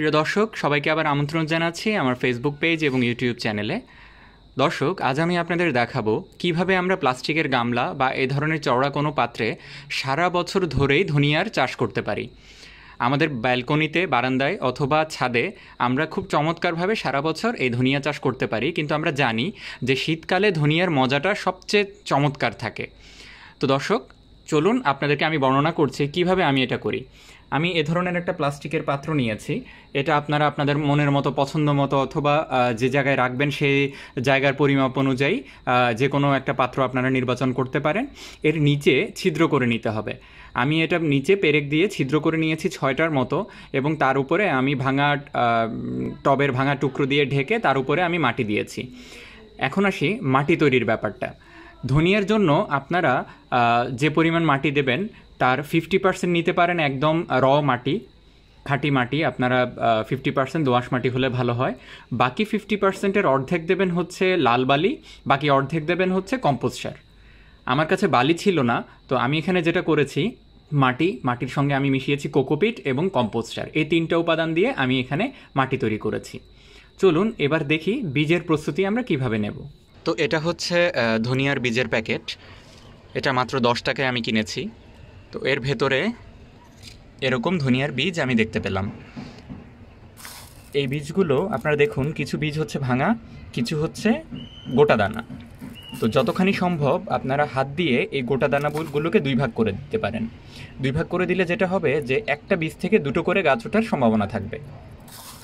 প্রিয় দর্শক সবাইকে আবার আমন্ত্রণ জানাচ্ছি আমার ফেসবুক পেজ এবং ইউটিউব চ্যানেলে দর্শক আজ আমি আপনাদের দেখাবো কিভাবে আমরা প্লাস্টিকের গামলা বা এ ধরনের চওড়া কোনো পাত্রে সারা বছর ধরেই ধনিয়ার চাষ করতে পারি আমাদের ব্যালকনিতে বারান্দায় অথবা ছাদে আমরা খুব চমৎকারভাবে সারা বছর এই ধনিয়া চাষ করতে পারি কিন্তু আমরা জানি যে শীতকালে ধনিয়ার মজাটা সবচেয়ে চমৎকার থাকে তো দর্শক চলুন আপনাদেরকে আমি বর্ণনা করছি কিভাবে আমি এটা করি আমি এ ধরনের একটা প্লাস্টিকের পাত্র নিয়েছি এটা আপনারা আপনাদের মনের মতো পছন্দ মতো অথবা যে জায়গায় রাখবেন সেই জায়গার পরিমাপ অনুযায়ী যে কোনো একটা পাত্র আপনারা নির্বাচন করতে পারেন এর নিচে ছিদ্র করে নিতে হবে আমি এটা নিচে পেরেক দিয়ে ছিদ্র করে নিয়েছি ছয়টার মতো এবং তার উপরে আমি ভাঙা টবের ভাঙা টুকরো দিয়ে ঢেকে তার উপরে আমি মাটি দিয়েছি এখন আসি মাটি তৈরির ব্যাপারটা ধনিয়ার জন্য আপনারা যে পরিমাণ মাটি দেবেন তার ফিফটি পার্সেন্ট নিতে পারেন একদম র মাটি খাঁটি মাটি আপনারা ফিফটি পার্সেন্ট দোআঁশ মাটি হলে ভালো হয় বাকি ফিফটি পার্সেন্টের অর্ধেক দেবেন হচ্ছে লাল বালি বাকি অর্ধেক দেবেন হচ্ছে কম্পোজ সার আমার কাছে বালি ছিল না তো আমি এখানে যেটা করেছি মাটি মাটির সঙ্গে আমি মিশিয়েছি কোকোপিট এবং কম্পোস্ট সার এই তিনটা উপাদান দিয়ে আমি এখানে মাটি তৈরি করেছি চলুন এবার দেখি বীজের প্রস্তুতি আমরা কিভাবে নেব তো এটা হচ্ছে ধনিয়ার বীজের প্যাকেট এটা মাত্র দশ টাকায় আমি কিনেছি তো এর ভেতরে এরকম ধনিয়ার বীজ আমি দেখতে পেলাম এই বীজগুলো আপনারা দেখুন কিছু বীজ হচ্ছে ভাঙা কিছু হচ্ছে গোটা দানা তো যতখানি সম্ভব আপনারা হাত দিয়ে এই গোটা দানাগুলোকে দুই ভাগ করে দিতে পারেন দুই ভাগ করে দিলে যেটা হবে যে একটা বীজ থেকে দুটো করে গাছ ওঠার সম্ভাবনা থাকবে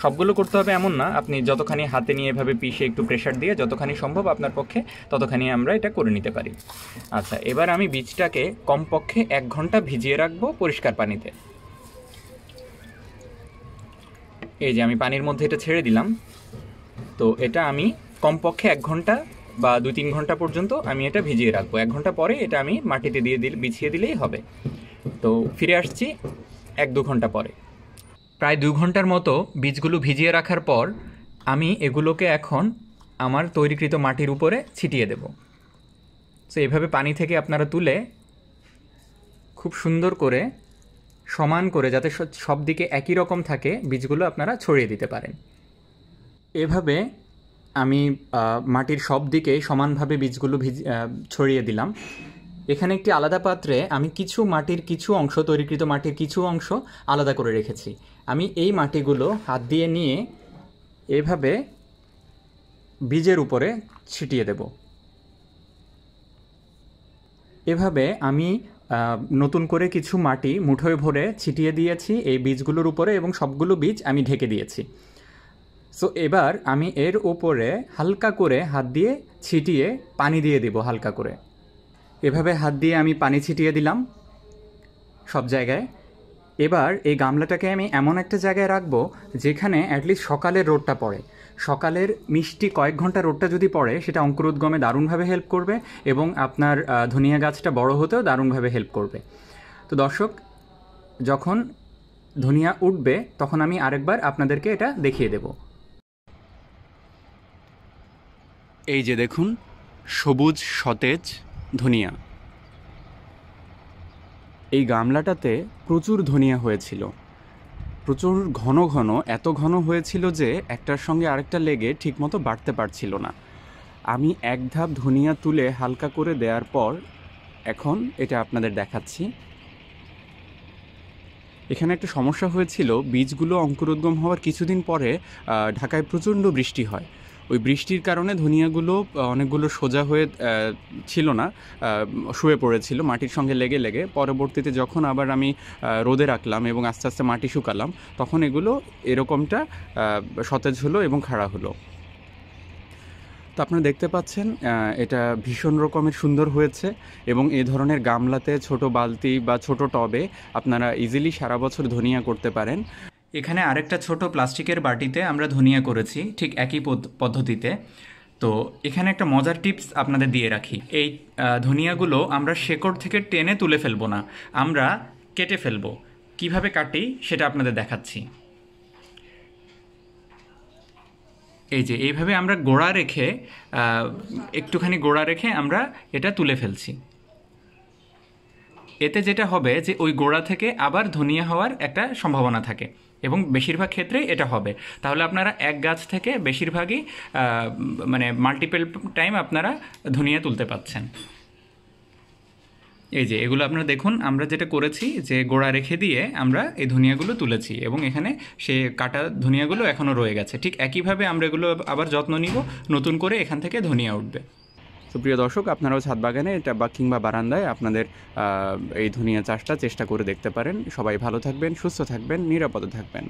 সবগুলো করতে হবে এমন না আপনি যতখানি হাতে নিয়ে এভাবে পিষে একটু প্রেশার দিয়ে যতখানি সম্ভব আপনার পক্ষে ততখানি আমরা এটা করে নিতে পারি আচ্ছা এবার আমি বীজটাকে কমপক্ষে এক ঘন্টা ভিজিয়ে রাখবো পরিষ্কার পানিতে এই যে আমি পানির মধ্যে এটা ছেড়ে দিলাম তো এটা আমি কমপক্ষে এক ঘন্টা বা দুই তিন ঘন্টা পর্যন্ত আমি এটা ভিজিয়ে রাখবো এক ঘন্টা পরে এটা আমি মাটিতে দিয়ে দিলে বিছিয়ে দিলেই হবে তো ফিরে আসছি এক দু ঘন্টা পরে প্রায় দু ঘন্টার মতো বীজগুলো ভিজিয়ে রাখার পর আমি এগুলোকে এখন আমার তৈরিকৃত মাটির উপরে ছিটিয়ে দেব তো এভাবে পানি থেকে আপনারা তুলে খুব সুন্দর করে সমান করে যাতে সব দিকে একই রকম থাকে বীজগুলো আপনারা ছড়িয়ে দিতে পারেন এভাবে আমি মাটির সব দিকে সমানভাবে বীজগুলো ছড়িয়ে দিলাম এখানে একটি আলাদা পাত্রে আমি কিছু মাটির কিছু অংশ তৈরিকৃত মাটির কিছু অংশ আলাদা করে রেখেছি আমি এই মাটিগুলো হাত দিয়ে নিয়ে এভাবে বীজের উপরে ছিটিয়ে দেব এভাবে আমি নতুন করে কিছু মাটি মুঠোয় ভরে ছিটিয়ে দিয়েছি এই বীজগুলোর উপরে এবং সবগুলো বীজ আমি ঢেকে দিয়েছি সো এবার আমি এর উপরে হালকা করে হাত দিয়ে ছিটিয়ে পানি দিয়ে দিব হালকা করে এভাবে হাত দিয়ে আমি পানি ছিটিয়ে দিলাম সব জায়গায় এবার এই গামলাটাকে আমি এমন একটা জায়গায় রাখবো যেখানে অ্যাটলিস্ট সকালের রোদটা পড়ে সকালের মিষ্টি কয়েক ঘন্টা রোডটা যদি পড়ে সেটা অঙ্কুরোদ্গমে দারুণভাবে হেল্প করবে এবং আপনার ধনিয়া গাছটা বড় হতেও দারুণভাবে হেল্প করবে তো দর্শক যখন ধনিয়া উঠবে তখন আমি আরেকবার আপনাদেরকে এটা দেখিয়ে দেব এই যে দেখুন সবুজ সতেজ ধনিয়া এই গামলাটাতে প্রচুর ধনিয়া হয়েছিল প্রচুর ঘন ঘন এত ঘন হয়েছিল যে একটার সঙ্গে আরেকটা লেগে ঠিকমতো বাড়তে পারছিল না আমি এক ধাপ ধনিয়া তুলে হালকা করে দেওয়ার পর এখন এটা আপনাদের দেখাচ্ছি এখানে একটা সমস্যা হয়েছিল বীজগুলো অঙ্কুরোদ্গম হওয়ার কিছুদিন পরে ঢাকায় প্রচণ্ড বৃষ্টি হয় ওই বৃষ্টির কারণে ধনিয়াগুলো অনেকগুলো সোজা হয়ে ছিল না শুয়ে পড়েছিল মাটির সঙ্গে লেগে লেগে পরবর্তীতে যখন আবার আমি রোদে রাখলাম এবং আস্তে আস্তে মাটি শুকালাম তখন এগুলো এরকমটা সতেজ হলো এবং খাড়া হলো তো আপনারা দেখতে পাচ্ছেন এটা ভীষণ রকমের সুন্দর হয়েছে এবং এ ধরনের গামলাতে ছোট বালতি বা ছোট টবে আপনারা ইজিলি সারা বছর ধনিয়া করতে পারেন এখানে আরেকটা ছোট প্লাস্টিকের বাটিতে আমরা ধনিয়া করেছি ঠিক একই পদ্ধতিতে তো এখানে একটা মজার টিপস আপনাদের দিয়ে রাখি এই ধনিয়াগুলো আমরা শেকড় থেকে টেনে তুলে ফেলবো না আমরা কেটে ফেলবো কিভাবে কাটি সেটা আপনাদের দেখাচ্ছি এই যে এইভাবে আমরা গোড়া রেখে একটুখানি গোড়া রেখে আমরা এটা তুলে ফেলছি এতে যেটা হবে যে ওই গোড়া থেকে আবার ধনিয়া হওয়ার একটা সম্ভাবনা থাকে এবং বেশিরভাগ ক্ষেত্রেই এটা হবে তাহলে আপনারা এক গাছ থেকে বেশিরভাগই মানে মাল্টিপল টাইম আপনারা ধনিয়া তুলতে পাচ্ছেন এই যে এগুলো আপনারা দেখুন আমরা যেটা করেছি যে গোড়া রেখে দিয়ে আমরা এই ধনিয়াগুলো তুলেছি এবং এখানে সে কাটা ধনিয়াগুলো এখনও রয়ে গেছে ঠিক একইভাবে আমরা এগুলো আবার যত্ন নিব নতুন করে এখান থেকে ধনিয়া উঠবে তো প্রিয় দর্শক আপনারাও ছাদ বাগানে এটা বা কিংবা বারান্দায় আপনাদের এই ধনিয়া চাষটা চেষ্টা করে দেখতে পারেন সবাই ভালো থাকবেন সুস্থ থাকবেন নিরাপদে থাকবেন